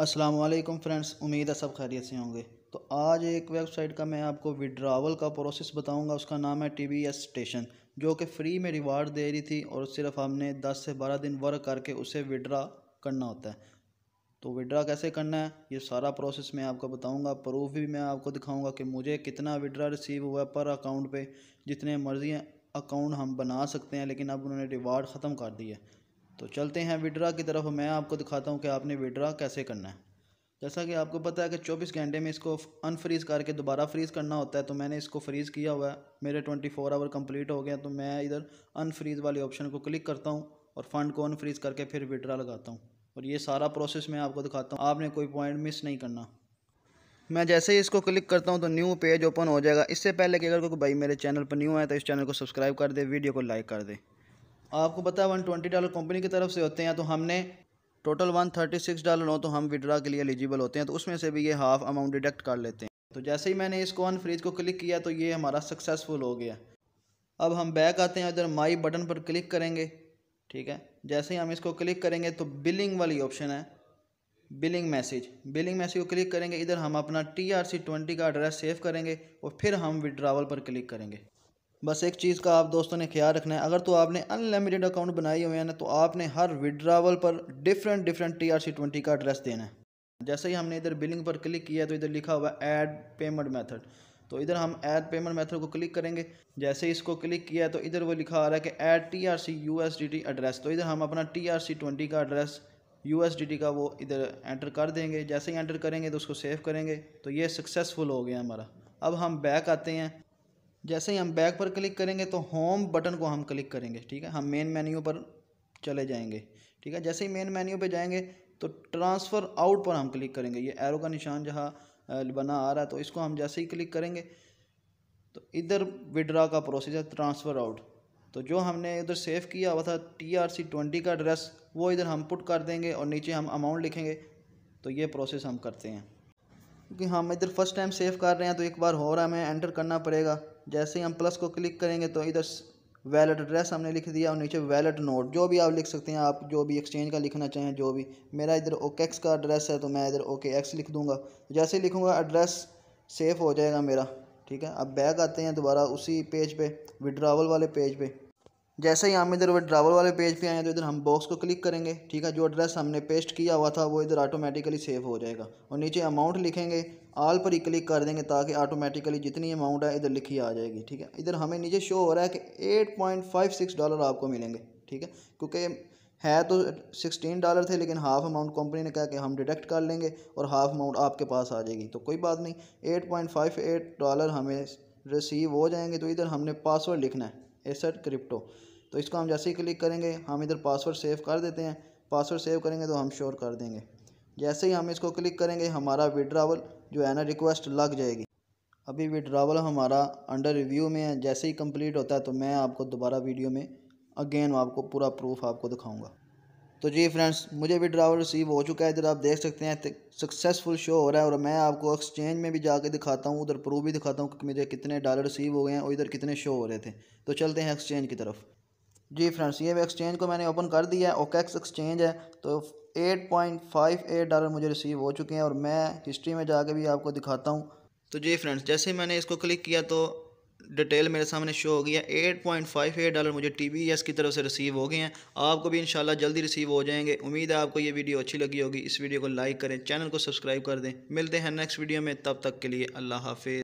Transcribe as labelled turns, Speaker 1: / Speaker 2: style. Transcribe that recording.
Speaker 1: अस्सलाम वालेकुम फ्रेंड्स उम्मीद है सब खैरियत से होंगे तो आज एक वेबसाइट का मैं आपको विड्रावल का प्रोसेस बताऊंगा उसका नाम है टी वी एस स्टेशन जो कि फ्री में रिवार्ड दे रही थी और सिर्फ हमने 10 से 12 दिन वर्क करके उसे विड्रा करना होता है तो विड्रा कैसे करना है ये सारा प्रोसेस मैं आपको बताऊंगा प्रूफ भी मैं आपको दिखाऊंगा कि मुझे कितना विड्रा रिसीव हुआ पर अकाउंट पे जितने मर्ज़ी अकाउंट हम बना सकते हैं लेकिन अब उन्होंने रिवार्ड ख़त्म कर दिया तो चलते हैं विड्रा की तरफ मैं आपको दिखाता हूँ कि आपने विड्रा कैसे करना है जैसा कि आपको पता है कि 24 घंटे में इसको अनफ्रीज़ करके दोबारा फ्रीज़ करना होता है तो मैंने इसको फ्रीज़ किया हुआ है मेरे 24 आवर कम्प्लीट हो गया तो मैं इधर अनफ्रीज़ वाले ऑप्शन को क्लिक करता हूँ और फ़ंड को अनफ्रीज़ करके फिर विड्रा लगाता हूँ और ये सारा प्रोसेस मैं आपको दिखाता हूँ आपने कोई पॉइंट मिस नहीं करना मैं जैसे ही इसको क्लिक करता हूँ तो न्यू पेज ओपन हो जाएगा इससे पहले कि अगर कोई भाई मेरे चैनल पर न्यू आए तो इस चैनल को सब्सक्राइब कर दे वीडियो को लाइक कर दे आपको पता है वन ट्वेंटी डॉलर कंपनी की तरफ से होते हैं तो हमने total one thirty six dollar हो तो हम विड्रा के लिए एलिजिबल होते हैं तो उसमें से भी ये हाफ अमाउंट डिडक्ट कर लेते हैं तो जैसे ही मैंने इसको वन फ्रीज को क्लिक किया तो ये हमारा सक्सेसफुल हो गया अब हम बैक आते हैं उधर माई बटन पर क्लिक करेंगे ठीक है जैसे ही हम इसको क्लिक करेंगे तो बिलिंग वाली ऑप्शन है बिलिंग मैसेज बिलिंग मैसेज को क्लिक करेंगे इधर हम अपना टी आर सी ट्वेंटी का एड्रेस सेव करेंगे और फिर हम विड्रावल पर क्लिक करेंगे बस एक चीज़ का आप दोस्तों ने ख्याल रखना है अगर तो आपने अनलिमिटेड अकाउंट बनाए हुए हैं ना तो आपने हर विड्रावल पर different different T R C twenty का एड्रेस देना है जैसे ही हमने इधर बिलिंग पर क्लिक किया तो इधर लिखा हुआ ऐड पेमेंट मेथड तो इधर हम ऐड पेमेंट मेथड को क्लिक करेंगे जैसे ही इसको क्लिक किया तो इधर वो लिखा आ रहा है कि add T R C U S D T address तो इधर हम अपना टी आर सी ट्वेंटी का address U S D T का वो इधर एंटर कर देंगे जैसे ही एंटर करेंगे तो उसको सेव करेंगे तो ये सक्सेसफुल हो गया हमारा अब हम बैक आते हैं जैसे ही हम बैक पर क्लिक करेंगे तो होम बटन को हम क्लिक करेंगे ठीक है हम मेन मेन्यू पर चले जाएंगे ठीक है जैसे ही मेन मेन्यू पर जाएंगे तो ट्रांसफ़र आउट पर हम क्लिक करेंगे ये एरो का निशान जहाँ बना आ रहा है तो इसको हम जैसे ही क्लिक करेंगे तो इधर विड्रा का प्रोसेस है ट्रांसफ़र आउट तो जो हमने इधर सेव किया हुआ था टी आर सी ट्वेंटी का एड्रेस वो इधर हम पुट कर देंगे और नीचे हम अमाउंट लिखेंगे तो ये प्रोसेस हम करते हैं क्योंकि हम इधर फर्स्ट टाइम सेव कर रहे हैं तो एक बार हो रहा है हमें एंटर करना पड़ेगा जैसे ही हम प्लस को क्लिक करेंगे तो इधर वैलेट एड्रेस हमने लिख दिया और नीचे वैलेट नोट जो भी आप लिख सकते हैं आप जो भी एक्सचेंज का लिखना चाहें जो भी मेरा इधर ओके एक्स का एड्रेस है तो मैं इधर ओके एक्स लिख दूंगा जैसे ही लिखूँगा एड्रेस सेफ हो जाएगा मेरा ठीक है अब बैक आते हैं दोबारा उसी पेज पे विड्रावल वाले पेज पे जैसे ही हम इधर वो ड्रावल वाले पेज पे आए तो इधर हम बॉक्स को क्लिक करेंगे ठीक है जो एड्रेस हमने पेस्ट किया हुआ था वो इधर ऑटोमेटिकली सेव हो जाएगा और नीचे अमाउंट लिखेंगे आल पर ही क्लिक कर देंगे ताकि ऑटोमेटिकली जितनी अमाउंट है इधर लिखी आ जाएगी ठीक है इधर हमें नीचे शो हो रहा है कि एट डॉलर आपको मिलेंगे ठीक है क्योंकि है तो सिक्सटीन डॉलर थे लेकिन हाफ अमाउंट कंपनी ने कहा कि हम डिडक्ट कर लेंगे और हाफ अमाउंट आपके पास आ जाएगी तो कोई बात नहीं eight point five eight dollar हमें रिसीव हो जाएंगे तो इधर हमने पासवर्ड लिखना है एसेट क्रिप्टो तो इसको हम जैसे ही क्लिक करेंगे हम इधर पासवर्ड सेव कर देते हैं पासवर्ड सेव करेंगे तो हम श्योर कर देंगे जैसे ही हम इसको क्लिक करेंगे हमारा विड्रावल जो है ना रिक्वेस्ट लग जाएगी अभी विड्रावल हमारा अंडर रिव्यू में है जैसे ही कंप्लीट होता है तो मैं आपको दोबारा वीडियो में अगेन आपको पूरा प्रूफ आपको दिखाऊंगा तो जी फ्रेंड्स मुझे विड्रावल रिसीव हो चुका है इधर आप देख सकते हैं सक्सेसफुल शो हो रहा है और मैं आपको एक्सचेंज में भी जाके दिखाता हूँ उधर प्रूफ भी दिखाता हूँ कि मुझे कितने डॉलर रिसीव हो गए हैं और इधर कितने शो हो रहे थे तो चलते हैं एक्सचेंज की तरफ जी फ्रेंड्स ये एक्सचेंज को मैंने ओपन कर दिया है ओकेक्स एक्सचेंज है तो 8.58 डॉलर मुझे रिसीव हो चुके हैं और मैं हिस्ट्री में जाके भी आपको दिखाता हूँ तो जी फ्रेंड्स जैसे मैंने इसको क्लिक किया तो डिटेल मेरे सामने शो हो गई है eight point five eight dollar मुझे टी वी एस की तरफ से रिसीव हो गए हैं आपको भी इंशाल्लाह जल्दी रिसीव हो जाएंगे उम्मीद है आपको ये वीडियो अच्छी लगी होगी इस वीडियो को लाइक करें चैनल को सब्सक्राइब कर दें मिलते हैं नेक्स्ट वीडियो में तब तक के लिए अल्लाह हाफिज़